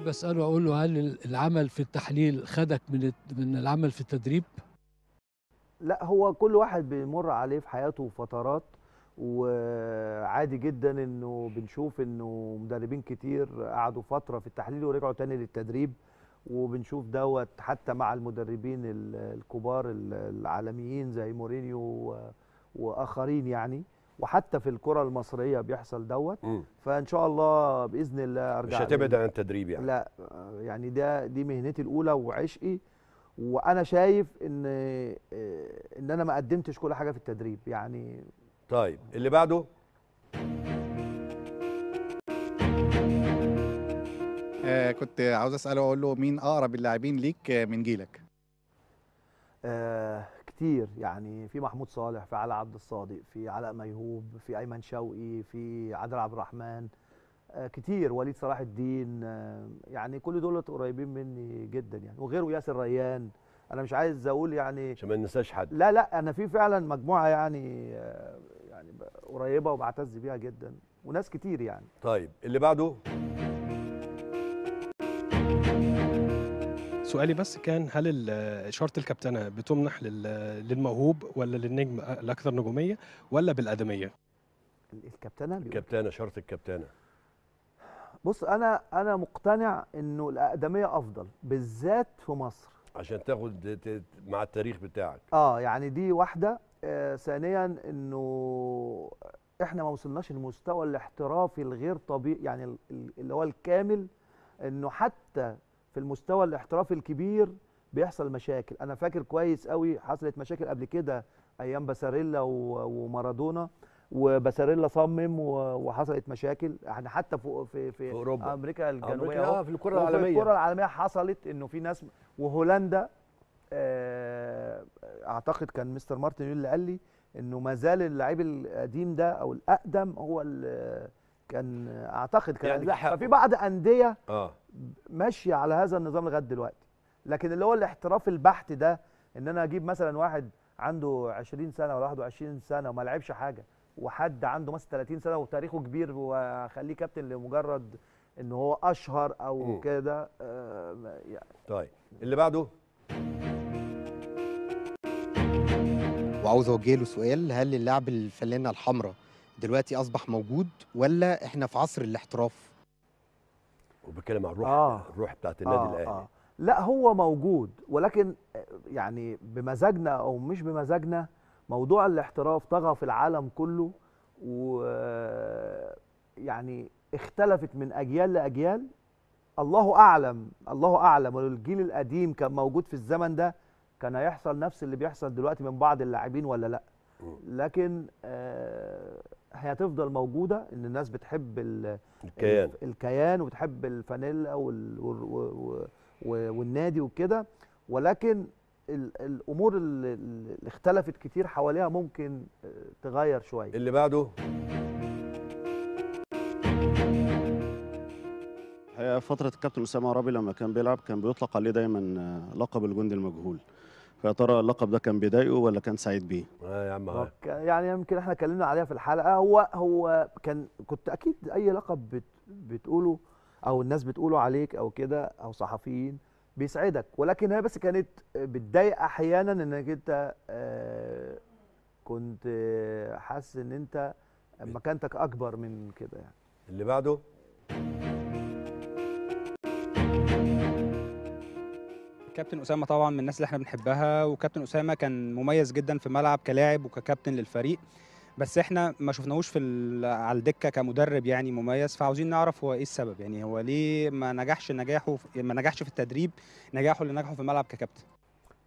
بحب اساله اقول له هل العمل في التحليل خدك من من العمل في التدريب؟ لا هو كل واحد بيمر عليه في حياته فترات وعادي جدا انه بنشوف انه مدربين كتير قعدوا فتره في التحليل ورجعوا تاني للتدريب وبنشوف دوت حتى مع المدربين الكبار العالميين زي مورينيو واخرين يعني وحتى في الكره المصريه بيحصل دوت فان شاء الله باذن الله ارجع مش هتبعد عن التدريب يعني لا يعني ده دي مهنتي الاولى وعشقي وانا شايف ان ان انا ما قدمتش كل حاجه في التدريب يعني طيب اللي بعده آه كنت عاوز اساله اقول له مين اقرب اللاعبين ليك من جيلك آه كتير يعني في محمود صالح في علاء عبد الصادق في علاء ميهوب في ايمن شوقي في عادل عبد الرحمن آه كتير وليد صلاح الدين آه يعني كل دول قريبين مني جدا يعني وغيره ياسر ريان انا مش عايز اقول يعني عشان ما ننساش حد لا لا انا في فعلا مجموعه يعني آه، يعني قريبه وبعتز بيها جدا وناس كتير يعني طيب اللي بعده سؤالي بس كان هل شرط الكابتنه بتمنح للموهوب ولا للنجم الاكثر نجوميه ولا بالادميه؟ الكابتنه الكابتنه شرط الكابتنه بص انا انا مقتنع انه الاقدميه افضل بالذات في مصر عشان تاخد مع التاريخ بتاعك اه يعني دي واحده آه ثانيا انه احنا ما وصلناش المستوى الاحترافي الغير طبيعي يعني اللي هو الكامل انه حتى في المستوى الاحترافي الكبير بيحصل مشاكل انا فاكر كويس قوي حصلت مشاكل قبل كده ايام باساريلا ومارادونا وباساريلا صمم وحصلت مشاكل يعني حتى في في, في أوروبا. امريكا الجنوبيه أمريكا آه، في الكره العالميه الكره العالميه حصلت انه في ناس وهولندا آه، اعتقد كان مستر مارتن اللي قال لي انه ما زال اللعيب القديم ده او الاقدم هو اللي كان اعتقد كان يعني ففي بعض انديه اه ماشيه على هذا النظام لغايه دلوقتي لكن اللي هو الاحتراف البحت ده ان انا اجيب مثلا واحد عنده 20 سنه ولا 21 سنه وما لعبش حاجه وحد عنده مثلا 30 سنه وتاريخه كبير واخليه كابتن لمجرد ان هو اشهر او كده آه يعني طيب اللي بعده وعاوز اوجه له سؤال هل اللاعب الفلانه الحمراء دلوقتي اصبح موجود ولا احنا في عصر الاحتراف وبتكلم عن الروح آه. الروح بتاعت النادي آه الاهلي آه. لا هو موجود ولكن آه، يعني بمزاجنا او مش بمزاجنا موضوع الاحتراف طغى في العالم كله و آه، يعني اختلفت من اجيال لاجيال الله اعلم الله اعلم الجيل القديم كان موجود في الزمن ده كان هيحصل نفس اللي بيحصل دلوقتي من بعض اللاعبين ولا لا لكن آه هتفضل موجوده ان الناس بتحب الكيان الكيان وبتحب الفانيلا وال... وال... والنادي وكده ولكن الامور اللي اختلفت كتير حواليها ممكن آه، تغير شويه اللي بعده فترة الكابتن أسامة عرابي لما كان بيلعب كان بيطلق عليه دايما آه، لقب الجندي المجهول فيا ترى اللقب ده كان بيضايقه ولا كان سعيد بيه؟ اه يا عم يعني يمكن احنا اتكلمنا عليها في الحلقه هو هو كان كنت اكيد اي لقب بت بتقوله او الناس بتقوله عليك او كده او صحفيين بيسعدك ولكن هي بس كانت بتضايق احيانا انك انت آه كنت حاسس ان انت إيه؟ مكانتك اكبر من كده يعني اللي بعده كابتن اسامه طبعا من الناس اللي احنا بنحبها وكابتن اسامه كان مميز جدا في الملعب كلاعب وككابتن للفريق بس احنا ما شفناهوش في على الدكه كمدرب يعني مميز فعاوزين نعرف هو ايه السبب يعني هو ليه ما نجحش نجاحه ما نجحش في التدريب نجاحه اللي نجحه في الملعب ككابتن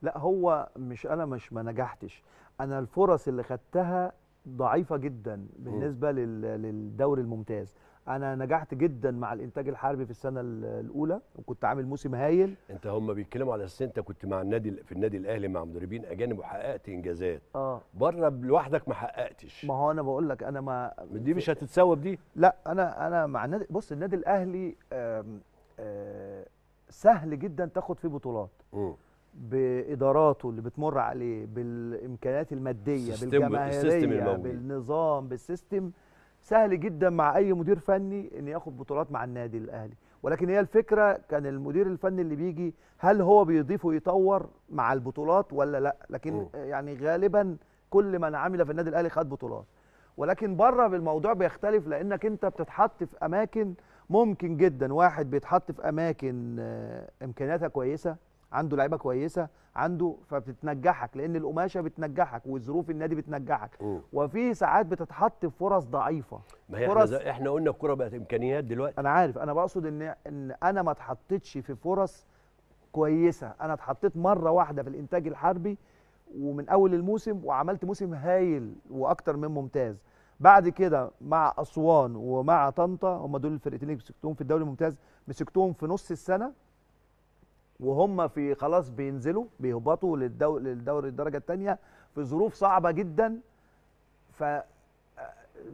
لا هو مش انا مش ما نجحتش انا الفرص اللي خدتها ضعيفه جدا بالنسبه للدوري الممتاز انا نجحت جدا مع الانتاج الحربي في السنه الاولى وكنت عامل موسم هايل انت هم بيتكلموا على اساس انت كنت مع النادي في النادي الاهلي مع مدربين اجانب وحققت انجازات اه بره لوحدك ما حققتش ما هو انا بقول لك انا ما دي مش هتتسوى بدي لا انا انا مع النادي بص النادي الاهلي آم آم آه، سهل جدا تاخد فيه بطولات م. باداراته اللي بتمر عليه بالامكانيات الماديه بالجماهيريه بالنظام بالسيستم سهل جدا مع اي مدير فني ان ياخد بطولات مع النادي الاهلي ولكن هي الفكره كان المدير الفني اللي بيجي هل هو بيضيف ويطور مع البطولات ولا لا لكن أوه. يعني غالبا كل من عمل في النادي الاهلي خد بطولات ولكن بره الموضوع بيختلف لانك انت بتتحط في اماكن ممكن جدا واحد بيتحط في اماكن آه، امكانياتها كويسه عنده لعيبه كويسه عنده فبتنجحك لان القماشه بتنجحك وظروف النادي بتنجحك وفي ساعات بتتحط في فرص ضعيفه ما هي فرص احنا, احنا قلنا الكره بقت امكانيات دلوقتي انا عارف انا بقصد ان ان انا ما اتحطتش في فرص كويسه انا اتحطيت مره واحده في الانتاج الحربي ومن اول الموسم وعملت موسم هايل واكتر من ممتاز بعد كده مع اسوان ومع طنطا هم دول الفرقتين اللي مسكتهم في الدوري الممتاز مسكتهم في نص السنه وهم في خلاص بينزلوا بيهبطوا للدو... للدوري الدرجه الثانيه في ظروف صعبه جدا ف آه،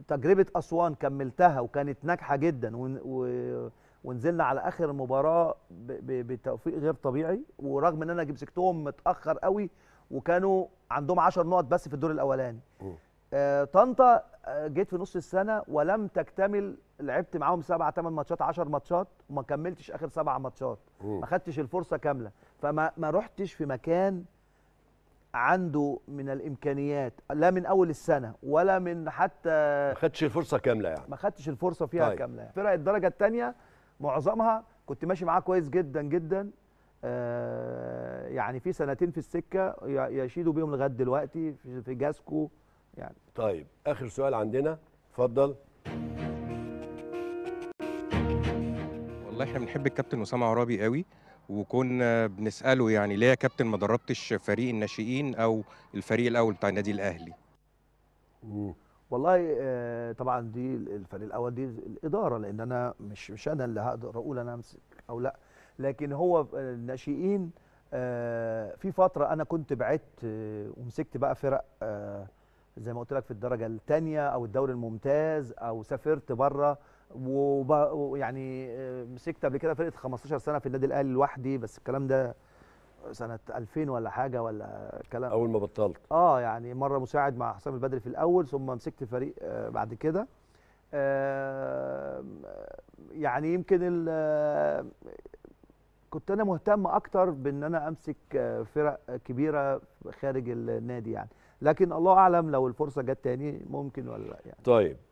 تجربه اسوان كملتها وكانت ناجحه جدا و... و... ونزلنا على اخر مباراه ب... بتوفيق غير طبيعي ورغم ان انا جبتهم متاخر قوي وكانوا عندهم 10 نقط بس في الدور الاولاني آه طنطا جيت في نص السنه ولم تكتمل لعبت معاهم سبعة ثمان ماتشات 10 ماتشات وما كملتش اخر سبع ماتشات ما خدتش الفرصه كامله فما ما رحتش في مكان عنده من الامكانيات لا من اول السنه ولا من حتى ما خدتش الفرصه كامله يعني ما خدتش الفرصه فيها طيب. كامله يعني. فرق الدرجه الثانيه معظمها كنت ماشي معاه كويس جدا جدا آه يعني في سنتين في السكه يشيدوا بيهم لغايه دلوقتي في جاسكو يعني طيب اخر سؤال عندنا اتفضل والله احنا بنحب الكابتن اسامه عرابي قوي وكنا بنساله يعني ليه يا كابتن ما دربتش فريق الناشئين او الفريق الاول بتاع النادي الاهلي مم. والله آه، طبعا دي الفريق الاول دي الاداره لان انا مش مش انا اللي هقدر اقول انا امسك او لا لكن هو آه، الناشئين آه، في فتره انا كنت بعدت ومسكت بقى فرق زي ما قلت لك في الدرجه الثانيه او الدوري الممتاز او سافرت بره ويعني آه، مسكت قبل كده فرقه 15 سنه في النادي الاهلي لوحدي بس الكلام ده سنه 2000 ولا حاجه ولا كلام اول ما بطلت اه يعني مره مساعد مع حسام البدري في الاول ثم مسكت فريق آه بعد كده آه يعني يمكن آه، كنت انا مهتم اكتر بان انا امسك آه، فرق كبيره خارج النادي يعني لكن الله اعلم لو الفرصه جت تاني ممكن ولا لا يعني طيب